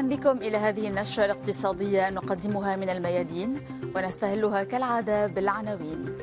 اهلا بكم الى هذه النشره الاقتصاديه نقدمها من الميادين ونستهلها كالعاده بالعناوين.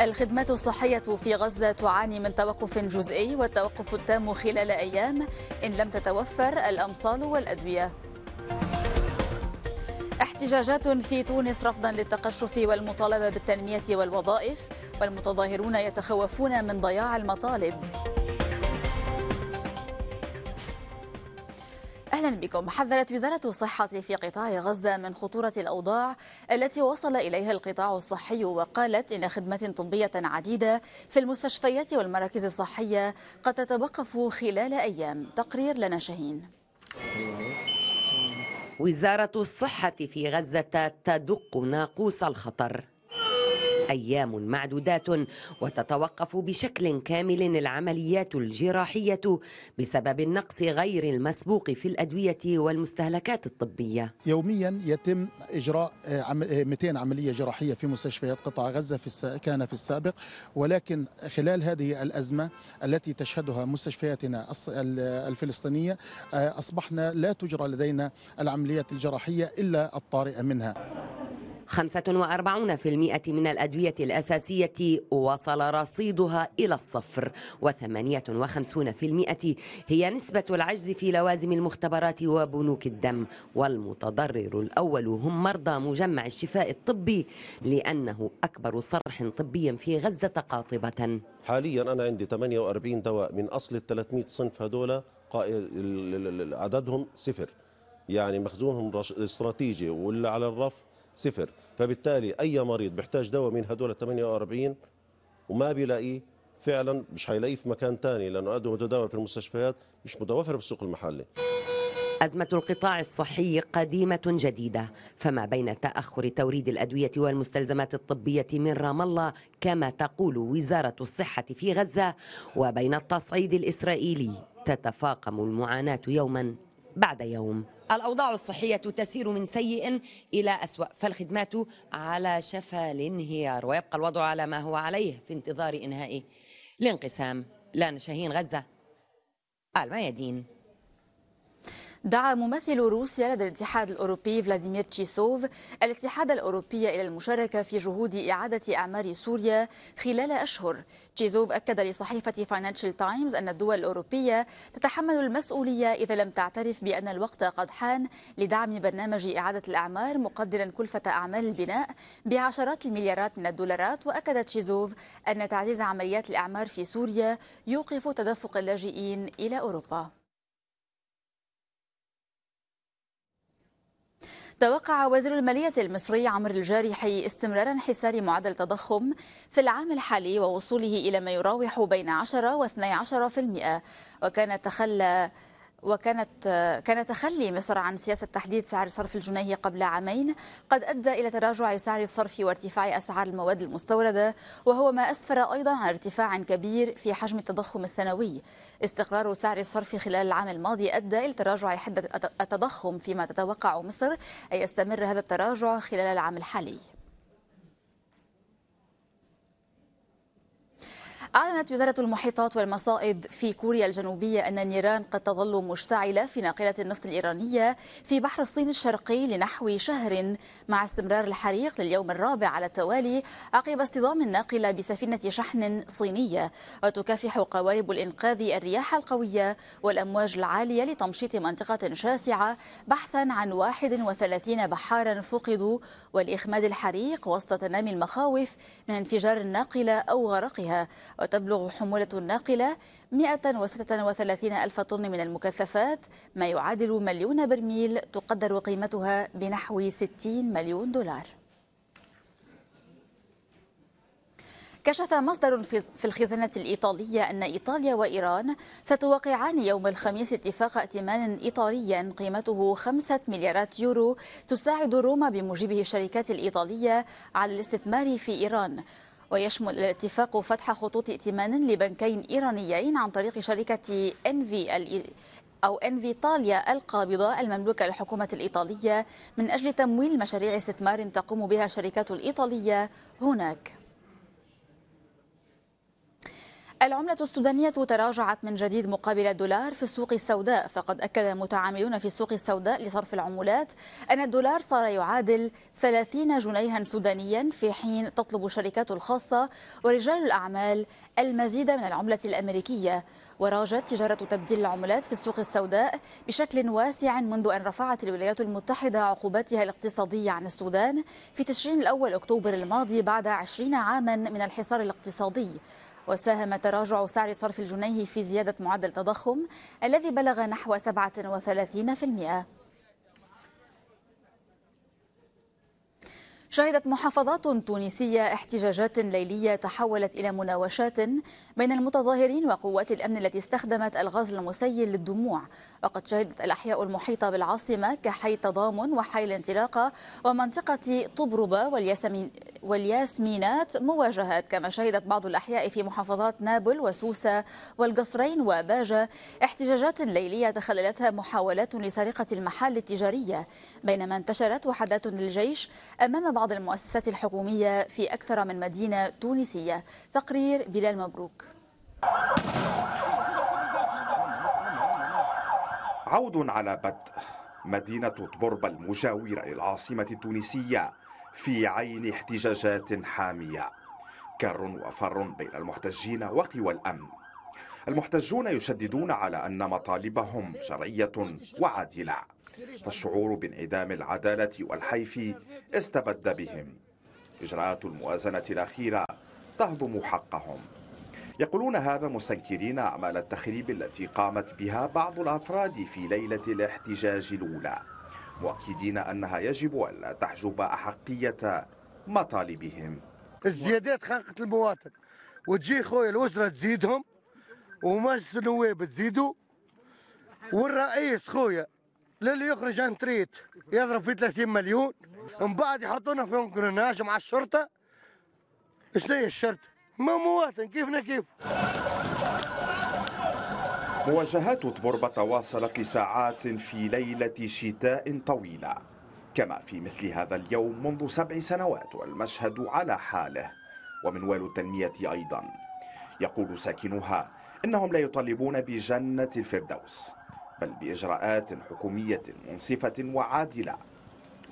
الخدمات الصحية في غزة تعاني من توقف جزئي والتوقف التام خلال أيام إن لم تتوفر الأمصال والأدوية. احتجاجات في تونس رفضا للتقشف والمطالبة بالتنمية والوظائف والمتظاهرون يتخوفون من ضياع المطالب. أهلا بكم حذرت وزارة الصحة في قطاع غزة من خطورة الأوضاع التي وصل إليها القطاع الصحي وقالت إن خدمات طبية عديدة في المستشفيات والمراكز الصحية قد تتوقف خلال أيام تقرير لنا شاهين وزارة الصحة في غزة تدق ناقوس الخطر أيام معدودات وتتوقف بشكل كامل العمليات الجراحية بسبب النقص غير المسبوق في الأدوية والمستهلكات الطبية يوميا يتم إجراء 200 آه، آه، عملية جراحية في مستشفيات قطاع غزة في كان في السابق ولكن خلال هذه الأزمة التي تشهدها مستشفياتنا الفلسطينية آه، أصبحنا لا تجرى لدينا العمليات الجراحية إلا الطارئة منها 45% من الأدوية الأساسية وصل رصيدها إلى الصفر و58% هي نسبة العجز في لوازم المختبرات وبنوك الدم والمتضرر الأول هم مرضى مجمع الشفاء الطبي لأنه أكبر صرح طبي في غزة قاطبة حاليا أنا عندي 48 دواء من أصل ال 300 صنف هذول عددهم صفر يعني مخزونهم استراتيجي واللي على الرف صفر فبالتالي أي مريض بيحتاج دواء من هدول 48 وما بيلاقيه فعلا مش حيلاقيه في مكان ثاني لأنه أدوية متداولة في المستشفيات مش متوفرة في السوق المحلي أزمة القطاع الصحي قديمة جديدة فما بين تأخر توريد الأدوية والمستلزمات الطبية من رام الله كما تقول وزارة الصحة في غزة وبين التصعيد الإسرائيلي تتفاقم المعاناة يوما بعد يوم الأوضاع الصحية تسير من سيء إلى أسوأ فالخدمات على شفا الانهيار ويبقى الوضع على ما هو عليه في انتظار إنهاء الانقسام لان شاهين غزة الميادين دعا ممثل روسيا لدى الاتحاد الأوروبي فلاديمير تشيسوف الاتحاد الأوروبي إلى المشاركة في جهود إعادة أعمار سوريا خلال أشهر تشيسوف أكد لصحيفة فاينانشال تايمز أن الدول الأوروبية تتحمل المسؤولية إذا لم تعترف بأن الوقت قد حان لدعم برنامج إعادة الأعمار مقدرا كلفة أعمال البناء بعشرات المليارات من الدولارات وأكد تشيزوف أن تعزيز عمليات الإعمار في سوريا يوقف تدفق اللاجئين إلى أوروبا توقع وزير المالية المصري عمرو الجارحي استمرار انحسار معدل التضخم في العام الحالي ووصوله إلى ما يراوح بين 10 و 12% وكان تخلى وكانت كان تخلي مصر عن سياسة تحديد سعر صرف الجنيه قبل عامين قد أدى إلى تراجع سعر الصرف وارتفاع أسعار المواد المستوردة وهو ما أسفر أيضا عن ارتفاع كبير في حجم التضخم السنوي استقرار سعر الصرف خلال العام الماضي أدى إلى تراجع حدة التضخم فيما تتوقع مصر أن يستمر هذا التراجع خلال العام الحالي أعلنت وزارة المحيطات والمصائد في كوريا الجنوبية أن النيران قد تظل مشتعلة في ناقلة النفط الإيرانية في بحر الصين الشرقي لنحو شهر مع استمرار الحريق لليوم الرابع على التوالي عقب اصطدام الناقلة بسفينة شحن صينية وتكافح قوارب الإنقاذ الرياح القوية والأمواج العالية لتمشيط منطقة شاسعة بحثا عن 31 بحارا فقدوا ولإخماد الحريق وسط تنامي المخاوف من انفجار الناقلة أو غرقها وتبلغ حمولة الناقلة 136 ألف طن من المكثفات ما يعادل مليون برميل تقدر قيمتها بنحو 60 مليون دولار كشف مصدر في الخزانة الإيطالية أن إيطاليا وإيران ستوقعان يوم الخميس اتفاق ائتمان إيطاليا قيمته 5 مليارات يورو تساعد روما بموجبه الشركات الإيطالية على الاستثمار في إيران ويشمل الاتفاق فتح خطوط ائتمان لبنكين إيرانيين عن طريق شركة انفي أو أنفي إيطاليا القابضة المملوكة للحكومة الإيطالية من أجل تمويل مشاريع استثمار تقوم بها الشركات الإيطالية هناك العملة السودانية تراجعت من جديد مقابل الدولار في السوق السوداء فقد أكد متعاملون في السوق السوداء لصرف العملات أن الدولار صار يعادل 30 جنيها سودانيا في حين تطلب الشركات الخاصة ورجال الأعمال المزيد من العملة الأمريكية وراجت تجارة تبديل العملات في السوق السوداء بشكل واسع منذ أن رفعت الولايات المتحدة عقوباتها الاقتصادية عن السودان في تشرين الأول أكتوبر الماضي بعد 20 عاما من الحصار الاقتصادي وساهم تراجع سعر صرف الجنيه في زيادة معدل التضخم الذي بلغ نحو 37%. شهدت محافظات تونسية احتجاجات ليلية تحولت إلى مناوشات بين المتظاهرين وقوات الأمن التي استخدمت الغاز المسيل للدموع وقد شهدت الأحياء المحيطة بالعاصمة كحي تضامن وحي الانطلاقة ومنطقة طبربة والياسمين والياسمينات مواجهات كما شهدت بعض الأحياء في محافظات نابل وسوسة والقصرين وباجة احتجاجات ليلية تخللتها محاولات لسرقة المحال التجارية بينما انتشرت وحدات للجيش أمام بعض المؤسسات الحكومية في أكثر من مدينة تونسية تقرير بلال مبروك عود على بدء مدينة طبرب المجاورة للعاصمة التونسية في عين احتجاجات حامية كر وفر بين المحتجين وقوى الأمن المحتجون يشددون على أن مطالبهم شرعية وعادلة فالشعور بانعدام العدالة والحيف استبد بهم إجراءات الموازنة الأخيرة تهضم حقهم يقولون هذا مستنكرين أعمال التخريب التي قامت بها بعض الأفراد في ليلة الاحتجاج الأولى مؤكدين أنها يجب ألا تحجب أحقية مطالبهم الزيادات خانقت المواطن وتجي خويا الوزراء تزيدهم ومجلس النواب تزيدوا والرئيس خويا للي يخرج انتريت يضرب في 30 مليون ومن بعد يحطونا في انكرناج مع الشرطه شنو هي الشرطه؟ ما مواطن كيفنا كيف مواجهات طبربة تواصلت لساعات في ليلة شتاء طويلة كما في مثل هذا اليوم منذ سبع سنوات والمشهد على حاله ومنوال التنمية أيضا يقول ساكنها إنهم لا يطالبون بجنة الفردوس بل بإجراءات حكومية منصفة وعادلة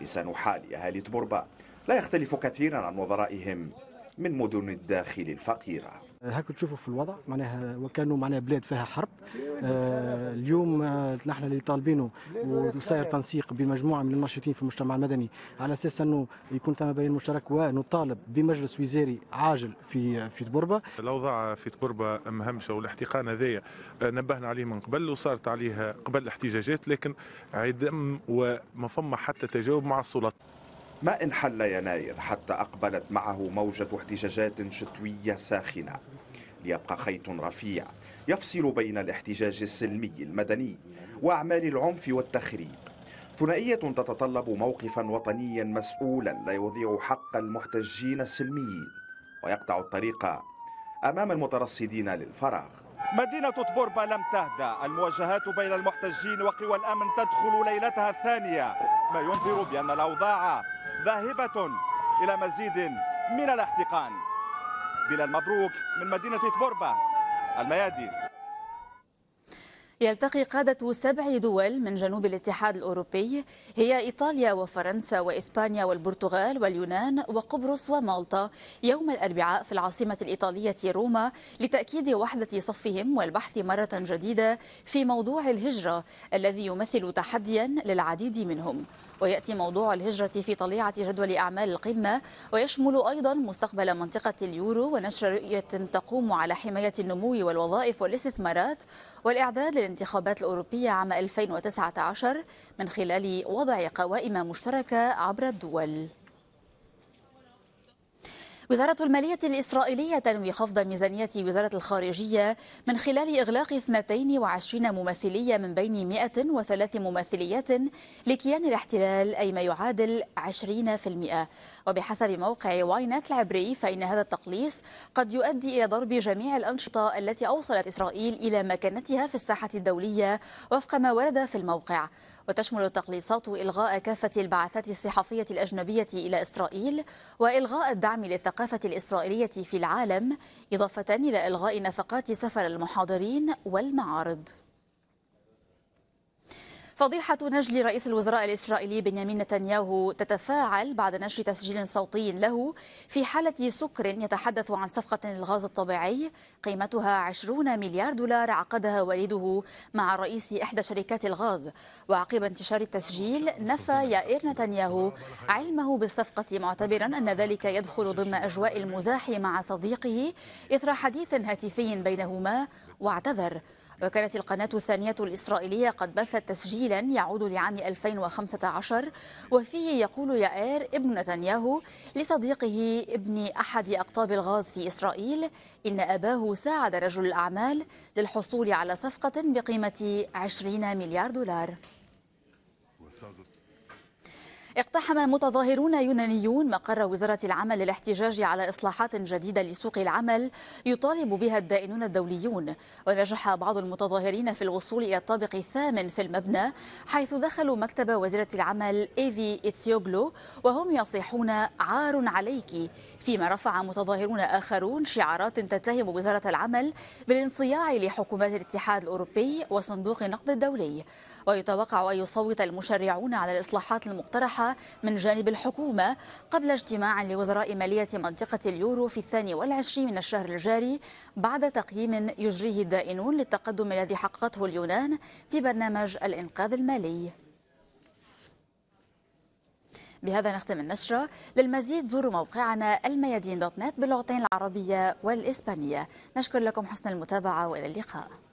لسان حال أهالي تبربة لا يختلف كثيرا عن وضرائهم من مدن الداخل الفقيره هاك تشوفوا في الوضع معناها وكانوا معناها بلاد فيها حرب آه، اليوم آه، نحن اللي طالبينه وصاير تنسيق بمجموعه من الناشطين في المجتمع المدني على اساس انه يكون ثم بين مشترك ونطالب بمجلس وزاري عاجل في في تبربه الاوضاع في تبربه مهمشه والاحتقان هذايا آه، نبهنا عليه من قبل وصارت عليه قبل الاحتجاجات لكن عدم وما فما حتى تجاوب مع السلطات ما إن حل يناير حتى أقبلت معه موجة احتجاجات شتوية ساخنة ليبقى خيط رفيع يفصل بين الاحتجاج السلمي المدني وأعمال العنف والتخريب ثنائية تتطلب موقفا وطنيا مسؤولا لا يضيع حق المحتجين السلميين ويقطع الطريق أمام المترصدين للفراغ مدينة تبوربا لم تهدأ المواجهات بين المحتجين وقوى الأمن تدخل ليلتها الثانية ما ينذر بأن الأوضاع ذاهبة إلى مزيد من الاحتقان بلال مبروك من مدينة بوربا الميادي يلتقي قادة سبع دول من جنوب الاتحاد الأوروبي هي إيطاليا وفرنسا وإسبانيا والبرتغال واليونان وقبرص ومالطا يوم الأربعاء في العاصمة الإيطالية روما لتأكيد وحدة صفهم والبحث مرة جديدة في موضوع الهجرة الذي يمثل تحديا للعديد منهم ويأتي موضوع الهجرة في طليعة جدول أعمال القمة ويشمل أيضا مستقبل منطقة اليورو ونشر رؤية تقوم على حماية النمو والوظائف والاستثمارات والإعداد الانتخابات الأوروبية عام 2019 من خلال وضع قوائم مشتركة عبر الدول وزارة المالية الإسرائيلية تنوي خفض ميزانية وزارة الخارجية من خلال إغلاق 22 ممثلية من بين 103 ممثليات لكيان الاحتلال أي ما يعادل 20% وبحسب موقع واينت العبري فإن هذا التقليص قد يؤدي إلى ضرب جميع الأنشطة التي أوصلت إسرائيل إلى مكانتها في الساحة الدولية وفق ما ورد في الموقع وتشمل التقليصات إلغاء كافة البعثات الصحفية الأجنبية إلى إسرائيل وإلغاء الدعم للثقافة الإسرائيلية في العالم إضافة إلى إلغاء نفقات سفر المحاضرين والمعارض فضيحة نجل رئيس الوزراء الإسرائيلي بنيامين نتنياهو تتفاعل بعد نشر تسجيل صوتي له في حالة سكر يتحدث عن صفقة للغاز الطبيعي قيمتها 20 مليار دولار عقدها والده مع رئيس إحدى شركات الغاز وعقب انتشار التسجيل نفى يائر نتنياهو علمه بالصفقة معتبرا أن ذلك يدخل ضمن أجواء المزاح مع صديقه إثر حديث هاتفي بينهما واعتذر وكانت القناة الثانية الإسرائيلية قد بثت تسجيلا يعود لعام 2015 وفيه يقول يائر ابن نتنياهو لصديقه ابن أحد أقطاب الغاز في إسرائيل إن أباه ساعد رجل الأعمال للحصول على صفقة بقيمة 20 مليار دولار اقتحم متظاهرون يونانيون مقر وزارة العمل للاحتجاج على إصلاحات جديدة لسوق العمل يطالب بها الدائنون الدوليون ونجح بعض المتظاهرين في الوصول إلى الطابق الثامن في المبنى حيث دخلوا مكتب وزيرة العمل إيفي إتسيوغلو وهم يصيحون عار عليك فيما رفع متظاهرون آخرون شعارات تتهم وزارة العمل بالانصياع لحكومات الاتحاد الأوروبي وصندوق النقد الدولي ويتوقع أن يصوت المشرعون على الإصلاحات المقترحة من جانب الحكومة قبل اجتماع لوزراء مالية منطقة اليورو في الثاني والعشرين من الشهر الجاري بعد تقييم يجريه الدائنون للتقدم الذي حققته اليونان في برنامج الإنقاذ المالي بهذا نختم النشرة للمزيد زوروا موقعنا الميادين دوت نت باللغتين العربية والإسبانية نشكر لكم حسن المتابعة وإلى اللقاء